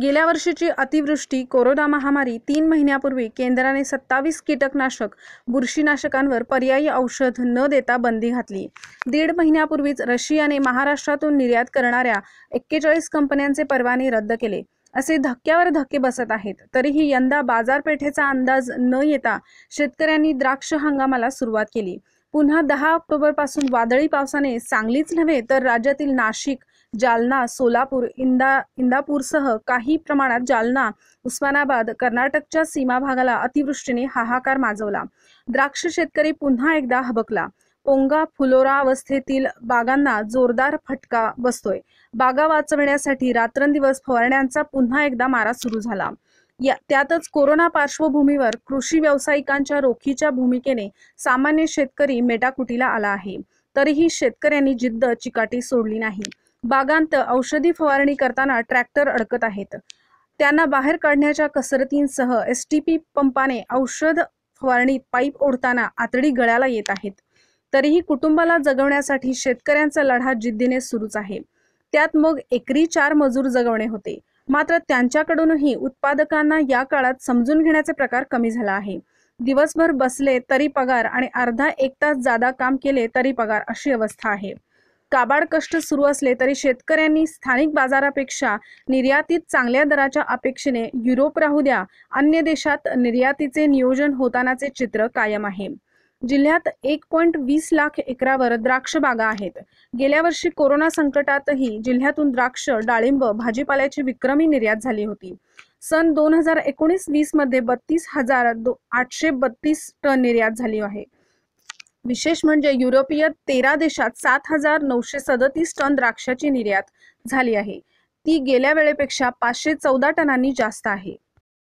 गेल्या वर्षीची अतिवृष्टी कोरोना महामारी तीन महिन्यापूर्वी केंद्राने सत्तावीस कीटकनाशक बुरशीनाशकांवर पर्यायी औषध न देता बंदी घातली दीड महिन्यापूर्वीच रशियाने महाराष्ट्रातून निर्यात करणाऱ्या एक्केचाळीस कंपन्यांचे परवाने रद्द केले असे धक्क्यावर धक्के बसत आहेत तरीही यंदा बाजारपेठेचा अंदाज न येता शेतकऱ्यांनी द्राक्ष हंगामाला सुरुवात केली पुन्हा दहा ऑक्टोबरपासून वादळी पावसाने सांगलीच नव्हे तर राज्यातील नाशिक जालना सोलापूर इंदा इंदापूरसह काही प्रमाणात जालना उस्मानाबाद कर्नाटकच्या सीमा भागाला अतिवृष्टीने हाहाकार माजवला द्राक्ष शेतकरी पुन्हा एकदा हबकला पोंगा फुलोरा अवस्थेतील बागांना जोरदार फटका बसतोय बागा वाचवण्यासाठी रात्रंदिवस फवारण्यांचा पुन्हा एकदा मारा सुरू झाला या त्यातच कोरोना पार्श्वभूमीवर कृषी व्यावसायिकांच्या रोखीच्या भूमिकेने सामान्य शेतकरी मेटाकुटीला आला आहे तरीही शेतकऱ्यांनी जिद्द चिकाटी सोडली नाही बागांत औषधी फवारणी करताना ट्रॅक्टर अडकत आहेत त्यांना बाहेर काढण्याच्या कसरतींसह एस टी पी पंपाने औषध फवारणीत पाईप ओढताना आतडी गळ्याला येत आहेत तरीही कुटुंबाला जगवण्यासाठी शेतकऱ्यांचा लढा जिद्दीने सुरूच आहे त्यात मग एकरी चार मजूर जगवणे होते मात्र त्यांच्याकडूनही उत्पादकांना या काळात समजून घेण्याचे प्रकार कमी झाला आहे दिवसभर बसले तरी पगार आणि अर्धा एक तास जादा काम केले तरी पगार अशी अवस्था आहे काबाड कष्ट सुरू असले तरी शेतकऱ्यांनी स्थानिक बाजारापेक्षा निर्यातीत चांगल्या दराच्या अपेक्षेने युरोप राहू द्या अन्य देशात निर्यातीचे नियोजन होतानाचे चित्र कायम आहे जिल्ह्यात एक पॉईंट वीस लाख एकरावर द्राक्ष बागा आहेत गेल्या वर्षी कोरोना संकटातही जिल्ह्यातून द्राक्ष डाळिंब भाजीपाल्याची विक्रमी निर्यात झाली होती सन दोन हजार एकोणीस वीस मध्ये बत्तीस हजार आठशे बत्तीस टन निर्यात झाली आहे विशेष म्हणजे युरोपीय तेरा देशात सात हजार नऊशे सदतीस टन द्राक्षाची निर्यात झाली आहे ती गेल्या वेळेपेक्षा पाचशे चौदा टनांनी जास्त आहे